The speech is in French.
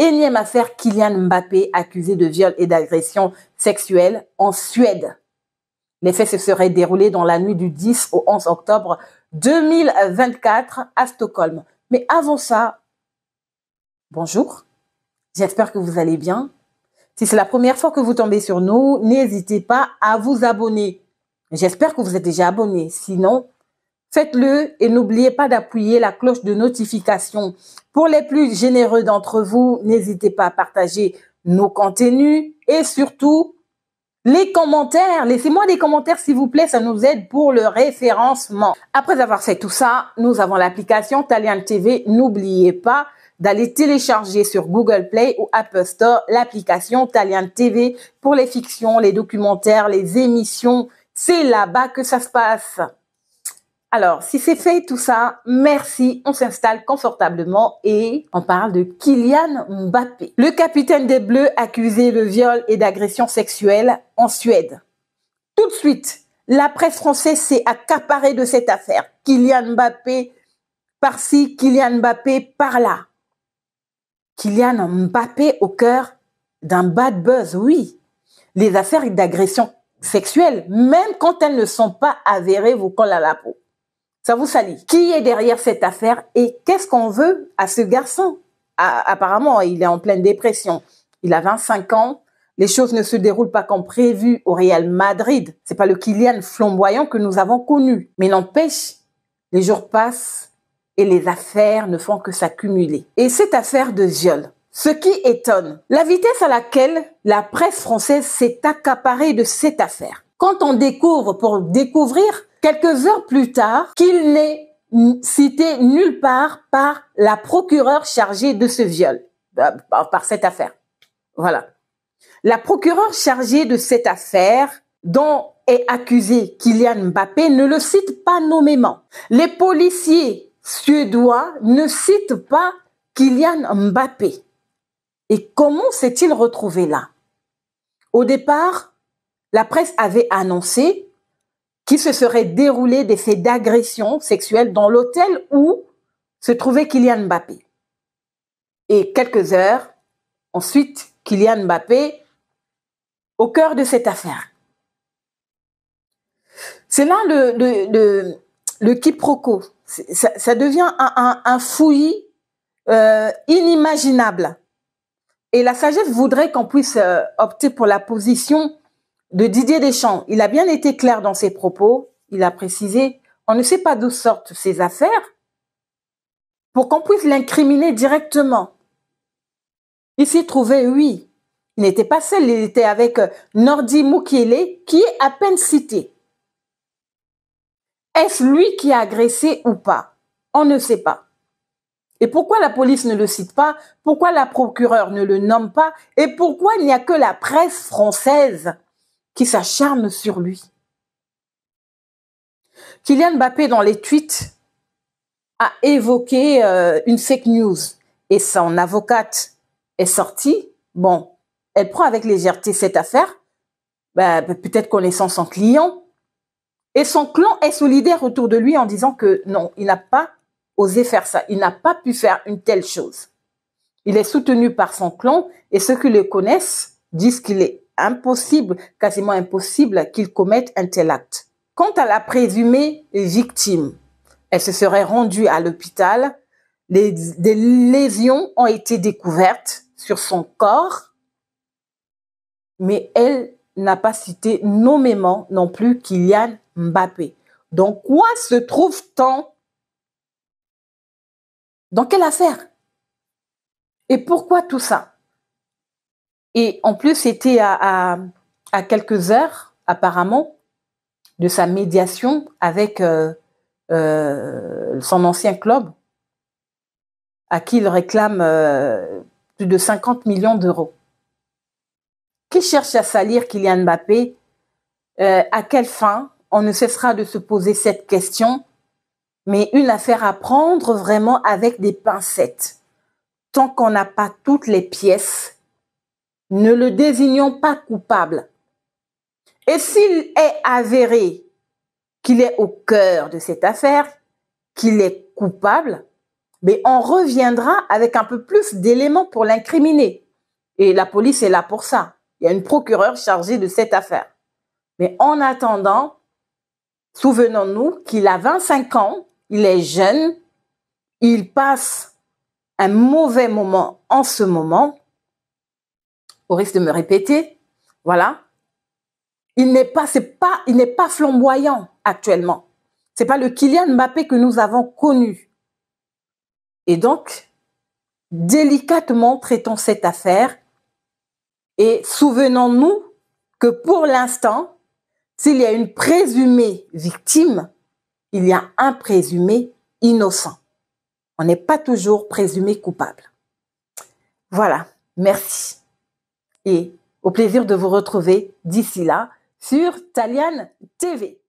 Énième affaire Kylian Mbappé accusé de viol et d'agression sexuelle en Suède. Les faits se seraient déroulés dans la nuit du 10 au 11 octobre 2024 à Stockholm. Mais avant ça, bonjour. J'espère que vous allez bien. Si c'est la première fois que vous tombez sur nous, n'hésitez pas à vous abonner. J'espère que vous êtes déjà abonné. Sinon, Faites-le et n'oubliez pas d'appuyer la cloche de notification. Pour les plus généreux d'entre vous, n'hésitez pas à partager nos contenus et surtout les commentaires. Laissez-moi des commentaires s'il vous plaît, ça nous aide pour le référencement. Après avoir fait tout ça, nous avons l'application Talian TV. N'oubliez pas d'aller télécharger sur Google Play ou Apple Store l'application Talian TV pour les fictions, les documentaires, les émissions. C'est là-bas que ça se passe. Alors, si c'est fait tout ça, merci, on s'installe confortablement et on parle de Kylian Mbappé. Le capitaine des Bleus accusé de viol et d'agression sexuelle en Suède. Tout de suite, la presse française s'est accaparée de cette affaire. Kylian Mbappé par-ci, Kylian Mbappé par-là. Kylian Mbappé au cœur d'un bad buzz, oui. Les affaires d'agression sexuelle, même quand elles ne sont pas avérées, vous collent à la peau. Ça vous salit. Qui est derrière cette affaire et qu'est-ce qu'on veut à ce garçon ah, Apparemment, il est en pleine dépression. Il a 25 ans. Les choses ne se déroulent pas comme prévu au Real Madrid. C'est pas le Kylian flamboyant que nous avons connu. Mais n'empêche, les jours passent et les affaires ne font que s'accumuler. Et cette affaire de viol, ce qui étonne, la vitesse à laquelle la presse française s'est accaparée de cette affaire. Quand on découvre pour découvrir, quelques heures plus tard qu'il n'est cité nulle part par la procureure chargée de ce viol, euh, par cette affaire. Voilà. La procureure chargée de cette affaire, dont est accusé Kylian Mbappé, ne le cite pas nommément. Les policiers suédois ne citent pas Kylian Mbappé. Et comment s'est-il retrouvé là Au départ, la presse avait annoncé qui se serait déroulé des faits d'agression sexuelle dans l'hôtel où se trouvait Kylian Mbappé. Et quelques heures ensuite, Kylian Mbappé au cœur de cette affaire. C'est là le, quiproquo. Ça, devient un, fouillis euh, inimaginable. Et la sagesse voudrait qu'on puisse euh, opter pour la position de Didier Deschamps, il a bien été clair dans ses propos. Il a précisé, on ne sait pas d'où sortent ces affaires pour qu'on puisse l'incriminer directement. Il s'y trouvé, oui, il n'était pas seul, il était avec euh, Nordi Mukiele, qui est à peine cité. Est-ce lui qui a agressé ou pas On ne sait pas. Et pourquoi la police ne le cite pas Pourquoi la procureure ne le nomme pas Et pourquoi il n'y a que la presse française qui s'acharne sur lui. Kylian Mbappé, dans les tweets, a évoqué euh, une fake news et son avocate est sortie. Bon, elle prend avec légèreté cette affaire, bah, bah, peut-être connaissant son client. Et son clan est solidaire autour de lui en disant que non, il n'a pas osé faire ça, il n'a pas pu faire une telle chose. Il est soutenu par son clan et ceux qui le connaissent disent qu'il est impossible, quasiment impossible qu'il commette un tel acte. Quant à la présumée victime, elle se serait rendue à l'hôpital. des lésions ont été découvertes sur son corps, mais elle n'a pas cité nommément non plus Kylian Mbappé. Dans quoi se trouve-t-on Dans quelle affaire Et pourquoi tout ça et en plus, c'était à, quelques heures, apparemment, de sa médiation avec euh, euh, son ancien club, à qui il réclame euh, plus de 50 millions d'euros. Qui cherche à salir Kylian Mbappé À quelle fin On ne cessera de se poser cette question, mais une affaire à prendre vraiment avec des pincettes, tant qu'on n'a pas toutes les pièces ne le désignons pas coupable. Et s'il est avéré qu'il est au cœur de cette affaire, qu'il est coupable, mais on reviendra avec un peu plus d'éléments pour l'incriminer. Et la police est là pour ça. Il y a une procureure chargée de cette affaire. Mais en attendant, souvenons-nous qu'il a 25 ans, il est jeune, il passe un mauvais moment en ce moment au risque de me répéter, voilà, il n'est pas, c'est pas, il n'est pas flamboyant actuellement. C'est pas le Kylian Mbappé que nous avons connu. Et donc, délicatement traitons cette affaire et souvenons-nous que pour l'instant, s'il y a une présumée victime, il y a un présumé innocent. On n'est pas toujours présumé coupable. Voilà, merci et au plaisir de vous retrouver d'ici là sur Talian TV.